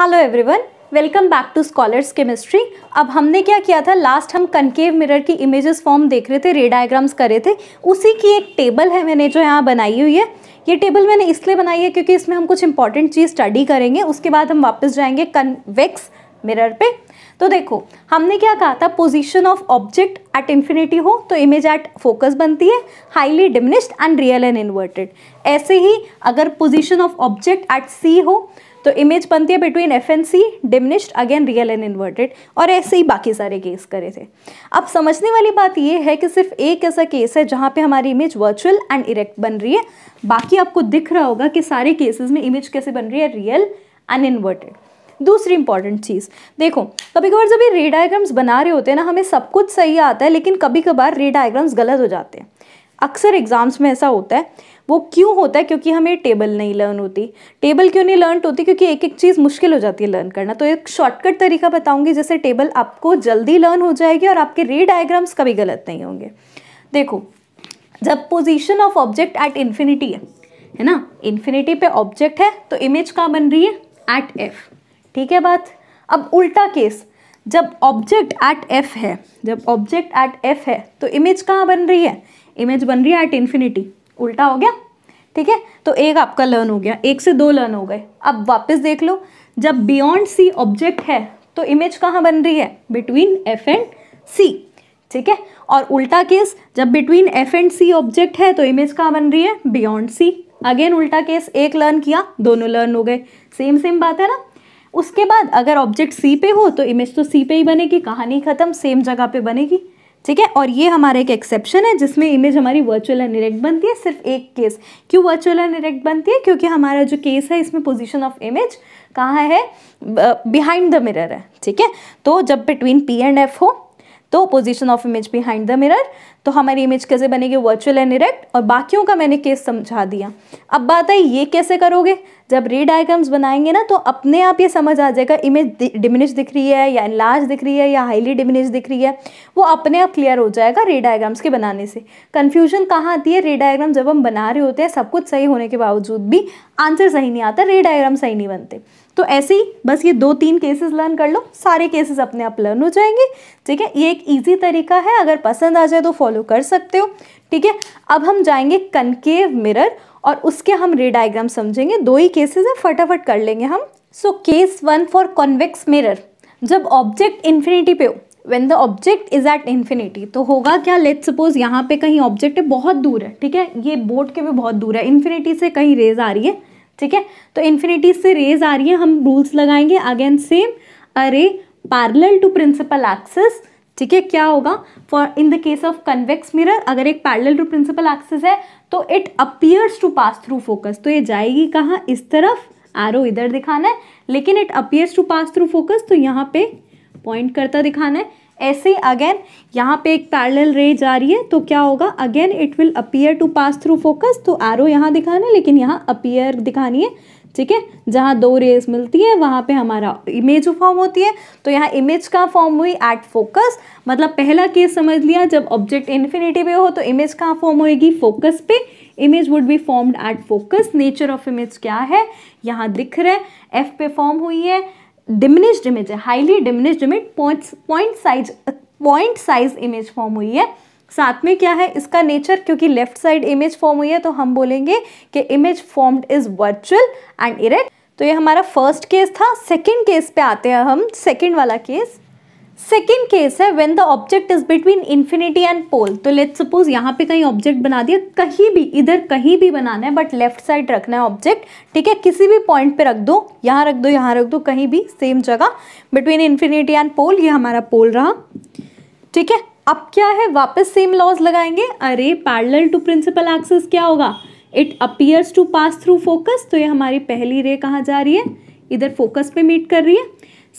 hello everyone welcome back to Scholars Chemistry अब हमने क्या किया था लास्ट हम कनकेव मिरर की इमेजेस फॉर्म देख रहे थे रे डायग्राम्स कर रहे थे उसी की एक टेबल है मैंने जो यहाँ बनाई हुई है ये टेबल मैंने इसलिए बनाई है क्योंकि इसमें हम कुछ इंपॉर्टेंट चीज़ स्टडी करेंगे उसके बाद हम वापस जाएंगे कन्वेक्स मिरर पे तो देखो हमने क्या कहा था position of object at infinity हो तो इमेज एट फोकस बनती है highly diminished and real and inverted ऐसे ही अगर position of object at C हो तो इमेज बनती है between F and C diminished again real and inverted और ऐसे ही बाकी सारे केस करे थे अब समझने वाली बात यह है कि सिर्फ एक ऐसा केस है जहाँ पे हमारी इमेज वर्चुअल एंड इरेक्ट बन रही है बाकी आपको दिख रहा होगा कि सारे केसेस में इमेज कैसे बन रही है रियल एंड इन्वर्टेड दूसरी इंपॉर्टेंट चीज़ देखो कभी कभार जब ये रे डायग्राम्स बना रहे होते हैं ना हमें सब कुछ सही आता है लेकिन कभी कभार रे डायग्राम्स गलत हो जाते हैं अक्सर एग्ज़ाम्स में ऐसा होता है वो क्यों होता है क्योंकि हमें टेबल नहीं लर्न होती टेबल क्यों नहीं लर्न होती क्योंकि एक एक चीज़ मुश्किल हो जाती है लर्न करना तो एक शॉर्टकट तरीका बताऊंगी जैसे टेबल आपको जल्दी लर्न हो जाएगी और आपके रे डायग्राम्स कभी गलत नहीं होंगे देखो जब position of object at infinity है है ना इन्फिनिटी पे ऑब्जेक्ट है तो इमेज कहाँ बन रही है एट एफ ठीक है बात अब उल्टा केस जब ऑब्जेक्ट एट एफ है जब ऑब्जेक्ट एट एफ है तो इमेज कहाँ बन रही है इमेज बन रही है एट इन्फिनिटी उल्टा हो गया ठीक है तो एक आपका लर्न हो गया एक से दो लर्न हो गए अब वापस देख लो जब बियॉन्ड सी ऑब्जेक्ट है तो इमेज कहाँ बन रही है बिटवीन एफ एंड सी ठीक है और उल्टा केस जब between F and C object है तो इमेज कहाँ बन रही है बियॉन्ड सी अगेन उल्टा केस एक लर्न किया दोनों लर्न हो गए सेम सेम बात है ना उसके बाद अगर ऑब्जेक्ट सी पे हो तो इमेज तो सी पे ही बनेगी कहानी ख़त्म सेम जगह पे बनेगी ठीक है और ये हमारा एक एक्सेप्शन है जिसमें इमेज हमारी वर्चुअल एंड इरेक्ट बनती है सिर्फ एक केस क्यों वर्चुअल एंड इरेक्ट बनती है क्योंकि हमारा जो केस है इसमें पोजीशन ऑफ इमेज कहाँ है बिहाइंड द मिरर है ठीक है तो जब बिटवीन पी एंड एफ हो तो position of image behind the mirror तो हमारी इमेज कैसे बनेगी वर्चुअल एंड इरेक्ट और बाकियों का मैंने केस समझा दिया अब बात आई ये कैसे करोगे जब रे डायग्राम्स बनाएंगे ना तो अपने आप ये समझ आ जाएगा इमेज डिमिनिश दिख रही है या लार्ज दिख रही है या हाईली डिमिनिश दिख रही है वो अपने आप क्लियर हो जाएगा रे डायग्राम्स के बनाने से कन्फ्यूजन कहाँ आती है रे डायग्राम जब हम बना रहे होते हैं सब कुछ सही होने के बावजूद भी आंसर सही नहीं आता रे डायग्राम सही नहीं बनते तो ऐसे ही बस ये दो तीन केसेस लर्न कर लो सारे केसेस अपने आप लर्न हो जाएंगे ठीक है ये एक ईजी तरीका है अगर पसंद आ जाए तो फॉलो कर सकते हो ठीक है अब हम जाएंगे कनकेव मिरर और उसके हम रे डायग्राम समझेंगे दो ही केसेस है फटाफट कर लेंगे हम so case one for convex mirror जब ऑब्जेक्ट इन्फिनिटी पे हो when the object is at infinity तो होगा क्या लेट सपोज यहाँ पे कहीं ऑब्जेक्ट है बहुत दूर है ठीक है ये बोर्ड के भी बहुत दूर है इन्फिनिटी से कहीं रेज आ रही है ठीक है तो इन्फिनिटी से रेज आ रही है हम रूल्स लगाएंगे again same a ray parallel to principal axis ठीक है क्या होगा for in the case of convex mirror अगर एक पैरेलल टू प्रिंसिपल एक्सेस है तो it appears to pass through focus तो ये जाएगी कहाँ इस तरफ एरो इधर दिखाना है लेकिन it appears to pass through focus तो यहाँ पे पॉइंट करता दिखाना है ऐसे अगेन यहाँ पे एक पैरेलल रे जा रही है तो क्या होगा again it will appear to pass through focus तो एरो यहाँ दिखाना है लेकिन यहाँ अपीयर दिखानी है ठीक है जहाँ दो रेज मिलती है वहाँ पे हमारा इमेज फॉर्म होती है तो यहाँ इमेज का फॉर्म हुई एट फोकस मतलब पहला केस समझ लिया जब ऑब्जेक्ट इन्फिनेटिव पे हो तो इमेज कहाँ फॉर्म होएगी फोकस पे image would be formed at focus nature of image क्या है यहाँ दिख रहा है एफ पे फॉर्म हुई है डिमिनिश्ड इमेज है highly diminished image point point size point size image form हुई है साथ में क्या है इसका नेचर क्योंकि लेफ्ट साइड इमेज फॉर्म हुई है तो हम बोलेंगे कि image formed is virtual and erect तो ये हमारा फर्स्ट केस था सेकंड केस पे आते हैं हम सेकंड वाला केस सेकेंड केस है when the object is between infinity and pole तो लेट सपोज यहाँ पे कहीं ऑब्जेक्ट बना दिया कहीं भी इधर कहीं भी बनाना है बट लेफ्ट साइड रखना है ऑब्जेक्ट ठीक है किसी भी पॉइंट पे रख दो यहाँ रख दो यहाँ रख दो कहीं भी सेम जगह बिटवीन इन्फिनिटी एंड पोल ये हमारा पोल रहा ठीक है अब क्या है वापस सेम लॉज लगाएंगे अरे पैरल टू प्रिंसिपल एक्सेस क्या होगा it appears to pass through focus तो ये हमारी पहली रे कहाँ जा रही है इधर फोकस पे मीट कर रही है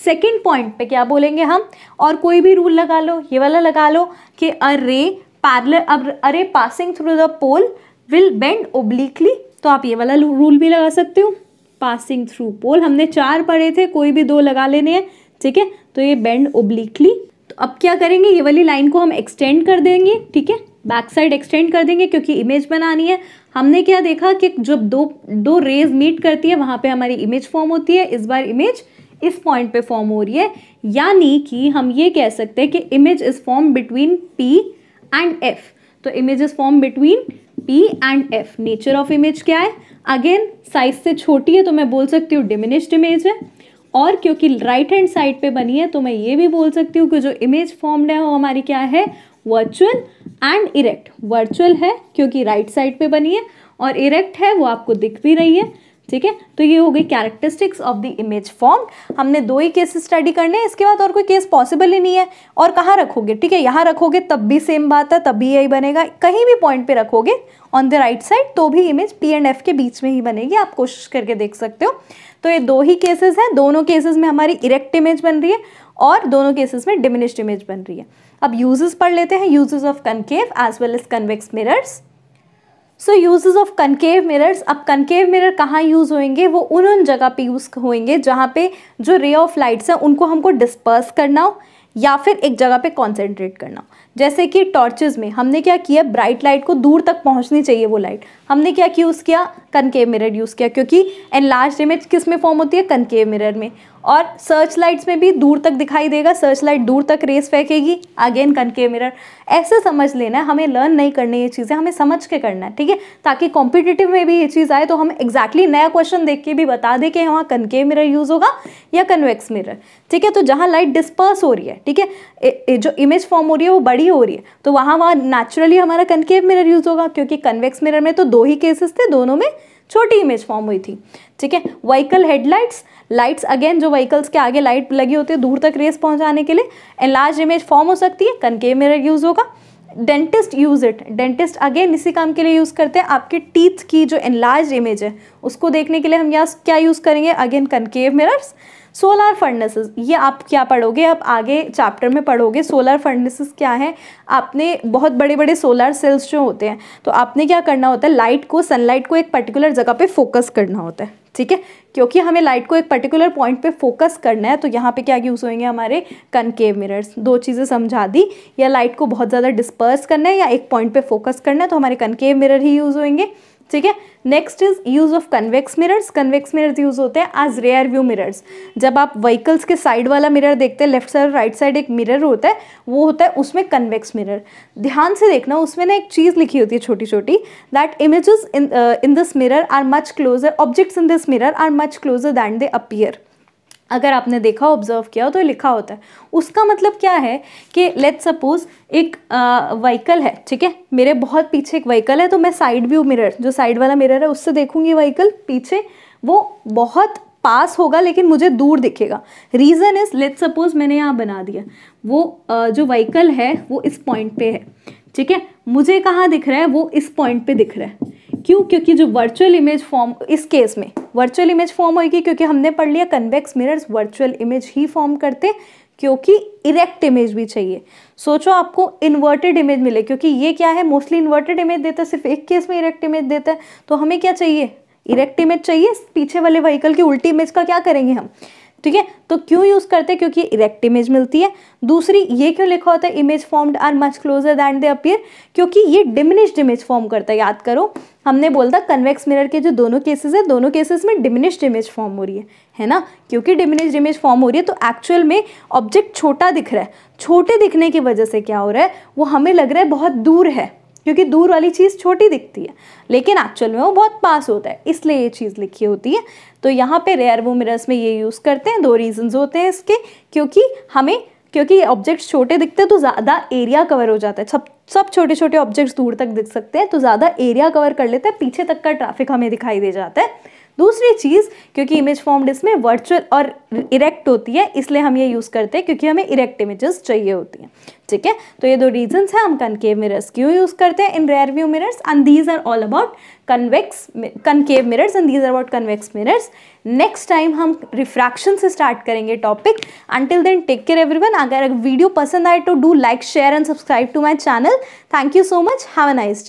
सेकेंड पॉइंट पे क्या बोलेंगे हम और कोई भी रूल लगा लो ये वाला लगा लो कि अरे पैरल अब a ray passing through the pole will bend obliquely तो आप ये वाला रूल भी लगा सकते हो पासिंग थ्रू पोल हमने चार पढ़े थे कोई भी दो लगा लेने हैं ठीक है तो ये बेंड ओब्लिकली तो अब क्या करेंगे ये वाली लाइन को हम एक्सटेंड कर देंगे ठीक है बैक साइड एक्सटेंड कर देंगे क्योंकि इमेज बनानी है हमने क्या देखा कि जब दो दो रेज मीट करती है वहाँ पे हमारी इमेज फॉर्म होती है इस बार इमेज इस पॉइंट पे फॉर्म हो रही है यानी कि हम ये कह सकते हैं कि image is form between P and F तो image is form between P and F nature of image क्या है अगेन साइज से छोटी है तो मैं बोल सकती हूँ डिमिनिश्ड इमेज है और क्योंकि राइट हैंड साइड पे बनी है तो मैं ये भी बोल सकती हूँ कि जो इमेज फॉर्मड है वो हमारी क्या है वर्चुअल एंड इरेक्ट वर्चुअल है क्योंकि राइट right साइड पे बनी है और इरेक्ट है वो आपको दिख भी रही है ठीक है तो ये हो गई characteristics of the image form हमने दो ही केस स्टडी करने हैं इसके बाद और कोई केस पॉसिबल ही नहीं है और कहाँ रखोगे ठीक है यहाँ रखोगे तब भी सेम बात है तब भी यही बनेगा कहीं भी पॉइंट पे रखोगे ऑन द राइट साइड तो भी इमेज पी एंड एफ के बीच में ही बनेगी आप कोशिश करके देख सकते हो तो ये दो ही केसेस हैं दोनों केसेस में हमारी इरेक्ट इमेज बन रही है और दोनों केसेस में डिमिनिश्ड इमेज बन रही है अब यूजेस पढ़ लेते हैं uses of concave as well as convex mirrors so uses of concave mirrors अब कनकेव मिरर कहाँ यूज़ होंगे वो उन उन जगह पे यूज़ होंगे जहाँ पे जो रे ऑफ लाइट्स हैं उनको हमको डिस्पर्स करना हो या फिर एक जगह पे कॉन्सेंट्रेट करना हो जैसे कि टॉर्चेज में हमने क्या किया ब्राइट लाइट को दूर तक पहुँचनी चाहिए वो लाइट हमने क्या यूज़ किया कनकेव मिरर यूज़ किया क्योंकि लास्ट इमेज किस में फॉर्म होती है कनकेव मिरर में और सर्च लाइट्स में भी दूर तक दिखाई देगा सर्च लाइट दूर तक रेस फेंकेगी अगेन कनकेव मिरर ऐसे समझ लेना है हमें लर्न नहीं करनी ये चीज़ें हमें समझ के करना है ठीक है ताकि कॉम्पिटिटिव में भी ये चीज़ आए तो हम एक्जैक्टली exactly नया क्वेश्चन देख के भी बता दें कि वहाँ कनकेव मिरर यूज़ होगा या कन्वेक्स मिरर ठीक है तो जहाँ लाइट डिस्पर्स हो रही है ठीक है जो इमेज फॉर्म हो रही है वो बड़ी हो रही है तो वहाँ वहाँ नेचुरली हमारा कनकेव मिरर यूज़ होगा क्योंकि कन्वेक्स मिरर में तो दो ही केसेस थे दोनों में छोटी इमेज फॉर्म हुई थी ठीक है व्हीकल हेडलाइट्स लाइट्स अगेन जो व्हीकल्स के आगे लाइट लगी होती है दूर तक रेस पहुंचाने के लिए एंड लार्ज इमेज फॉर्म हो सकती है कनकेव मिरर यूज़ होगा dentist use it dentist again इसी काम के लिए यूज़ करते हैं आपके टीथ की जो एनलार्ज इमेज है उसको देखने के लिए हम यहाँ क्या यूज़ करेंगे again concave mirrors solar furnaces ये आप क्या पढ़ोगे आप आगे चैप्टर में पढ़ोगे सोलर फर्नेसेस क्या है आपने बहुत बड़े बड़े सोलर सेल्स जो होते हैं तो आपने क्या करना होता है लाइट को सनलाइट को एक पर्टिकुलर जगह पे फोकस करना होता है ठीक है क्योंकि हमें लाइट को एक पर्टिकुलर पॉइंट पे फोकस करना है तो यहाँ पे क्या यूज़ होंगे हमारे कनकेव मिरर्स दो चीज़ें समझा दी या लाइट को बहुत ज़्यादा डिस्पर्स करना है या एक पॉइंट पे फोकस करना है तो हमारे कनकेव मिरर ही यूज़ होंगे ठीक है next is use of convex mirrors convex mirrors use होते हैं आज रेयर व्यू मिरर्स जब आप व्हीकल्स के साइड वाला मिरर देखते हैं लेफ्ट साइड राइट साइड एक मिरर होता है वो होता है उसमें कन्वेक्स मिरर ध्यान से देखना उसमें ना एक चीज़ लिखी होती है छोटी छोटी that images in in this mirror are much closer objects in this mirror are much closer than they appear अगर आपने देखा ऑब्जर्व किया हो तो लिखा होता है उसका मतलब क्या है कि लेट सपोज एक व्हीकल है ठीक है मेरे बहुत पीछे एक व्हीकल है तो मैं साइड व्यू मिरर जो साइड वाला मिरर है उससे देखूंगी व्हीकल पीछे वो बहुत पास होगा लेकिन मुझे दूर दिखेगा रीज़न इज़ लेट सपोज मैंने यहाँ बना दिया वो आ, जो व्हीकल है वो इस पॉइंट पे है ठीक है मुझे कहाँ दिख रहा है वो इस पॉइंट पे दिख रहा है क्यों क्योंकि जो वर्चुअल इमेज फॉर्म इस केस में वर्चुअल इमेज फॉर्म होगी क्योंकि हमने पढ़ लिया कन्वेक्स मिरर्स वर्चुअल इमेज ही फॉर्म करते क्योंकि इरेक्ट इमेज भी चाहिए सोचो आपको इन्वर्टेड इमेज मिले क्योंकि ये क्या है मोस्टली इन्वर्टेड इमेज देता है सिर्फ एक केस में इरेक्ट इमेज देता है तो हमें क्या चाहिए इरेक्ट इमेज चाहिए पीछे वाले व्हीकल की उल्टी इमेज का क्या करेंगे हम ठीक है तो क्यों यूज़ करते हैं क्योंकि इरेक्ट इमेज मिलती है दूसरी ये क्यों लिखा होता है image formed are much closer than they appear क्योंकि ये डिमिनिश्ड इमेज फॉर्म करता है याद करो हमने बोला था कन्वेक्स मिरर के जो दोनों केसेस है दोनों केसेस में डिमिनिश्ड इमेज फॉर्म हो रही है है ना क्योंकि डिमिनिश्ड इमेज फॉर्म हो रही है तो एक्चुअल में ऑब्जेक्ट छोटा दिख रहा है छोटे दिखने की वजह से क्या हो रहा है वो हमें लग रहा है बहुत दूर है क्योंकि दूर वाली चीज़ छोटी दिखती है लेकिन एक्चुअल में वो बहुत पास होता है इसलिए ये चीज़ लिखी होती है तो यहाँ पे रेयर वो मिरर्स में ये यूज़ करते हैं दो रीजंस होते हैं इसके क्योंकि हमें क्योंकि ऑब्जेक्ट्स छोटे दिखते हैं तो ज़्यादा एरिया कवर हो जाता है सब सब छोटे छोटे ऑब्जेक्ट्स दूर तक दिख सकते हैं तो ज़्यादा एरिया कवर कर लेते हैं पीछे तक का ट्रैफिक हमें दिखाई दे जाता है दूसरी चीज़ क्योंकि इमेज फॉर्म इसमें वर्चुअल और इरेक्ट होती है इसलिए हम ये यूज़ करते हैं क्योंकि हमें इरेक्ट इमेजेस चाहिए होती हैं ठीक है तो ये दो रीजंस हैं हम कनकेव मिरर्स क्यों यूज़ करते हैं इन rear view mirrors and these are all about convex concave mirrors and these are about convex mirrors next time हम रिफ्रैक्शन से स्टार्ट करेंगे topic until then take care every अगर वीडियो पसंद आए तो do like share and subscribe to my channel thank you so much have a nice day